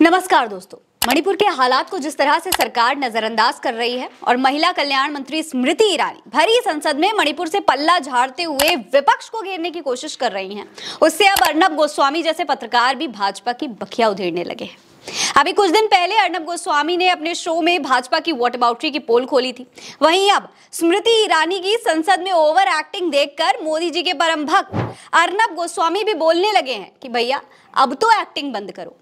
नमस्कार दोस्तों मणिपुर के हालात को जिस तरह से सरकार नजरअंदाज कर रही है और महिला कल्याण मंत्री स्मृति ईरानी भरी संसद में मणिपुर से पल्ला झाड़ते हुए विपक्ष को घेरने की कोशिश कर रही हैं उससे अब अर्नब गोस्वामी जैसे पत्रकार भी भाजपा की बखिया उधेड़ने लगे हैं अभी कुछ दिन पहले अर्नब गोस्वामी ने अपने शो में भाजपा की वोटबाउट्री की पोल खोली थी वहीं अब स्मृति ईरानी की संसद में ओवर एक्टिंग देखकर मोदी जी के परम भक्त अर्नब गोस्वामी भी बोलने लगे हैं कि भैया अब तो एक्टिंग बंद करो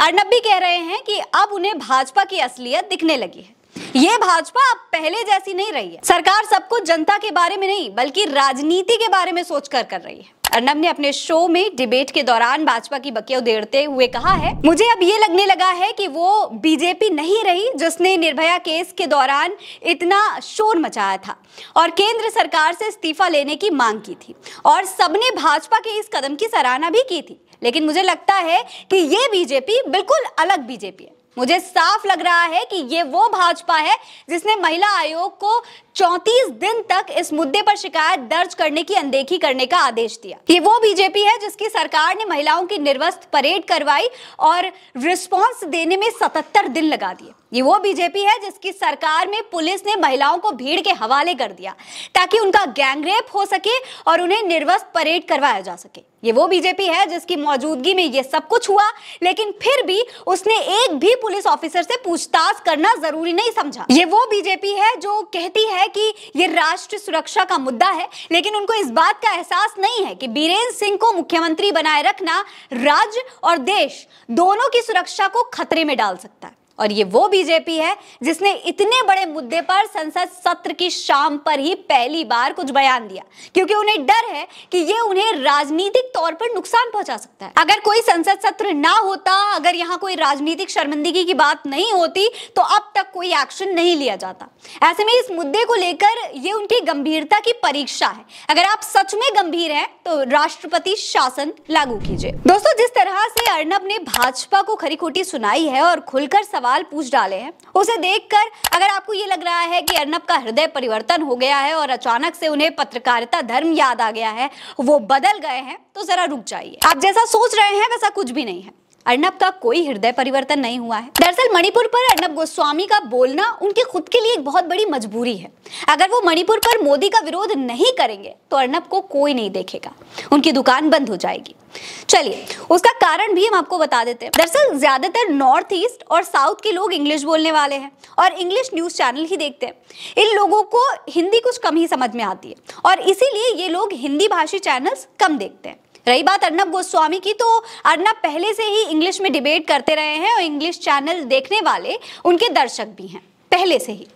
अर्नब भी कह रहे हैं कि अब उन्हें भाजपा की असलियत दिखने लगी है ये भाजपा अब पहले जैसी नहीं रही है सरकार सबको जनता के बारे में नहीं बल्कि राजनीति के बारे में सोचकर कर रही है अर्नब ने अपने शो में डिबेट के दौरान भाजपा की बकिया उधेड़ते हुए कहा है मुझे अब ये लगने लगा है कि वो बीजेपी नहीं रही जिसने निर्भया केस के दौरान इतना शोर मचाया था और केंद्र सरकार से इस्तीफा लेने की मांग की थी और सबने भाजपा के इस कदम की सराहना भी की थी लेकिन मुझे लगता है कि ये बीजेपी बिल्कुल अलग बीजेपी है मुझे साफ लग रहा है कि ये वो भाजपा है जिसने महिला आयोग को 34 दिन तक इस मुद्दे पर शिकायत दर्ज करने की अनदेखी करने का आदेश दिया ये वो बीजेपी है जिसकी सरकार ने महिलाओं की निर्वस्त परेड करवाई और रिस्पांस देने में 77 दिन लगा दिए ये वो बीजेपी है जिसकी सरकार में पुलिस ने महिलाओं को भीड़ के हवाले कर दिया ताकि उनका गैंगरेप हो सके और उन्हें निर्वस्त परेड करवाया जा सके ये वो बीजेपी है जिसकी मौजूदगी में ये सब कुछ हुआ लेकिन फिर भी उसने एक भी पुलिस ऑफिसर से पूछताछ करना जरूरी नहीं समझा ये वो बीजेपी है जो कहती है कि ये राष्ट्र सुरक्षा का मुद्दा है लेकिन उनको इस बात का एहसास नहीं है कि बीरेंद्र सिंह को मुख्यमंत्री बनाए रखना राज्य और देश दोनों की सुरक्षा को खतरे में डाल सकता है और ये वो बीजेपी है जिसने इतने बड़े मुद्दे पर संसद सत्र की शाम पर ही पहली बार कुछ बयान दिया क्योंकि उन्हें डर है कि ये उन्हें राजनीतिक तौर पर नुकसान पहुंचा सकता है अगर कोई संसद सत्र ना होता अगर यहाँ कोई राजनीतिक शर्मिंदगी की बात नहीं होती तो अब तक कोई एक्शन नहीं लिया जाता ऐसे में इस मुद्दे को लेकर ये उनकी गंभीरता की परीक्षा है अगर आप सच में गंभीर है तो राष्ट्रपति शासन लागू कीजिए दोस्तों जिस तरह से अर्नब ने भाजपा को खरी खोटी सुनाई है और खुलकर सवाल पूछ डाले हैं उसे देखकर अगर आपको ये लग रहा है कि अर्नब का हृदय परिवर्तन हो गया है और अचानक से उन्हें पत्रकारिता धर्म याद आ गया है वो बदल गए हैं तो जरा रुक जाइए आप जैसा सोच रहे हैं वैसा कुछ भी नहीं है अर्नब का कोई हृदय परिवर्तन नहीं हुआ है दरअसल मणिपुर पर अर्नब गोस्वामी का बोलना उनके खुद के लिए एक बहुत बड़ी मजबूरी है अगर वो मणिपुर पर मोदी का विरोध नहीं करेंगे तो अर्नब को कोई नहीं देखेगा उनकी दुकान बंद हो जाएगी चलिए उसका कारण भी हम आपको बता देते हैं दरअसल ज्यादातर नॉर्थ ईस्ट और साउथ के लोग इंग्लिश बोलने वाले हैं और इंग्लिश न्यूज चैनल ही देखते हैं इन लोगों को हिंदी कुछ कम ही समझ में आती है और इसीलिए ये लोग हिंदी भाषी चैनल्स कम देखते हैं रही बात अर्नब गोस्वामी की तो अर्नब पहले से ही इंग्लिश में डिबेट करते रहे हैं और इंग्लिश चैनल देखने वाले उनके दर्शक भी हैं पहले से ही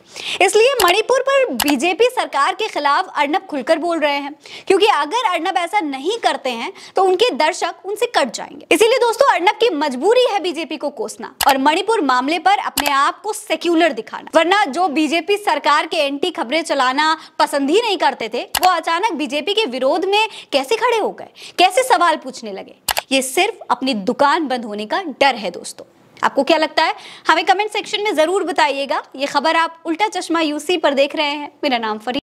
इसलिए मणिपुर पर बीजेपी सरकार के खिलाफ अर्नब खुलकर बोल रहे हैं क्योंकि अगर अर्नब ऐसा नहीं करते हैं तो उनके दर्शक उनसे कट जाएंगे इसीलिए दोस्तों अर्नब की मजबूरी है बीजेपी को कोसना और मणिपुर मामले पर अपने आप को सेक्युलर दिखाना वरना जो बीजेपी सरकार के एंटी खबरें चलाना पसंद ही नहीं करते थे वो अचानक बीजेपी के विरोध में कैसे खड़े हो गए कैसे सवाल पूछने लगे ये सिर्फ अपनी दुकान बंद होने का डर है दोस्तों आपको क्या लगता है हमें कमेंट सेक्शन में ज़रूर बताइएगा ये खबर आप उल्टा चश्मा यूसी पर देख रहे हैं मेरा नाम फरीद